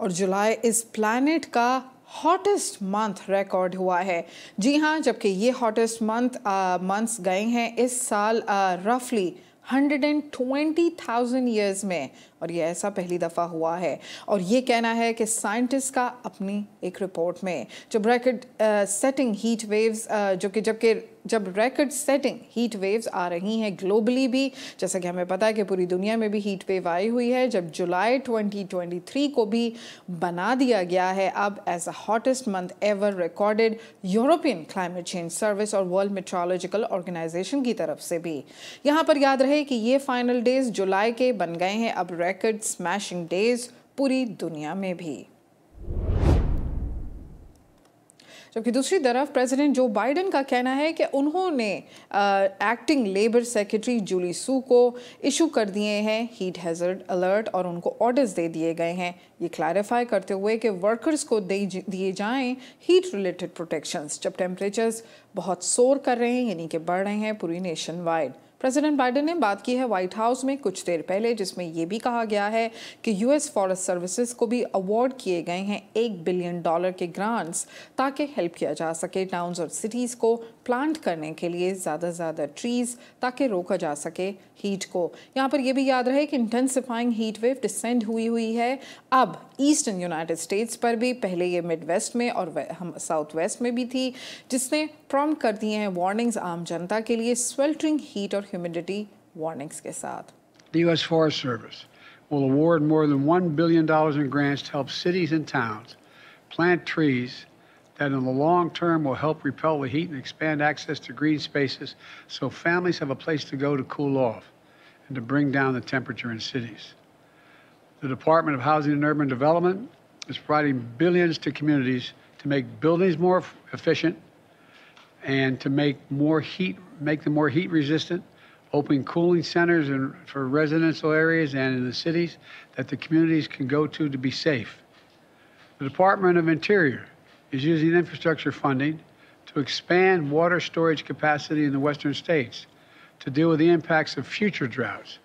और जुलाई इस प्लानट का हॉटेस्ट मंथ रिकॉर्ड हुआ है जी हाँ जबकि ये हॉटेस्ट मंथ मंथ्स गए हैं इस साल रफली 120,000 ईयर्स में और ये ऐसा पहली दफ़ा हुआ है और ये कहना है कि साइंटिस्ट का अपनी एक रिपोर्ट में जो ब्रैकेट सेटिंग हीट वेव्स जो कि जबकि जब रेकर्ड सेटिंग हीट वेव्स आ रही हैं ग्लोबली भी जैसा कि हमें पता है कि पूरी दुनिया में भी हीट वेव आई हुई है जब जुलाई 2023 को भी बना दिया गया है अब as a hottest month ever recorded European Climate Change Service और वर्ल्ड मेट्रोलॉजिकल ऑर्गेनाइजेशन की तरफ से भी यहाँ पर याद रहे कि ये फाइनल डेज जुलाई के बन गए हैं अब रेकर्ड स्मैशिंग डेज पूरी दुनिया में भी जबकि दूसरी तरफ प्रेसिडेंट जो बाइडेन का कहना है कि उन्होंने acting labour secretary Julie Su को इशू कर दिए हैं हीट हैजर्ड अलर्ट और उनको ऑर्डर्स दे दिए गए हैं ये क्लैरिफाई करते हुए कि वर्कर्स को दे दिए जाएं हीट रिलेटेड प्रोटेक्शंस जब टेम्परेचर्स बहुत सोर कर रहे हैं यानी कि बढ़ रहे हैं पूरी नेशन वाइड प्रेसिडेंट बाइडेन ने बात की है व्हाइट हाउस में कुछ देर पहले जिसमें यह भी कहा गया है कि यूएस फॉरेस्ट सर्विसेज को भी अवार्ड किए गए हैं एक बिलियन डॉलर के ग्रांट्स ताकि हेल्प किया जा सके टाउन्स और सिटीज़ को प्लांट करने के लिए ज़्यादा से ज़्यादा ट्रीज़ ताकि रोका जा सके हीट को यहाँ पर यह भी याद रहे कि इंटेंसिफाइंग हीट वेव डिसेंड हुई हुई है अब ईस्टर्न यूनाइटेड स्टेट्स पर भी पहले ये मिड वेस्ट में और हम साउथ वेस्ट में भी थी जिसने प्रॉम कर दिए हैं वार्निंग्स आम जनता के लिए स्वेल्टरिंग हीट और ह्यूमिडिटी वार्निंग्स के साथ. will award more than $1 billion in grants to help cities and towns plant trees that in the long term will help repel the heat and expand access to green spaces so families have a place to go to cool off and to bring down the temperature in cities. The Department of Housing and Urban Development is providing billions to communities to make buildings more efficient and to make more heat, make them more heat resistant, open cooling centers in, for residential areas and in the cities that the communities can go to to be safe. The Department of Interior is using infrastructure funding to expand water storage capacity in the western states to deal with the impacts of future droughts.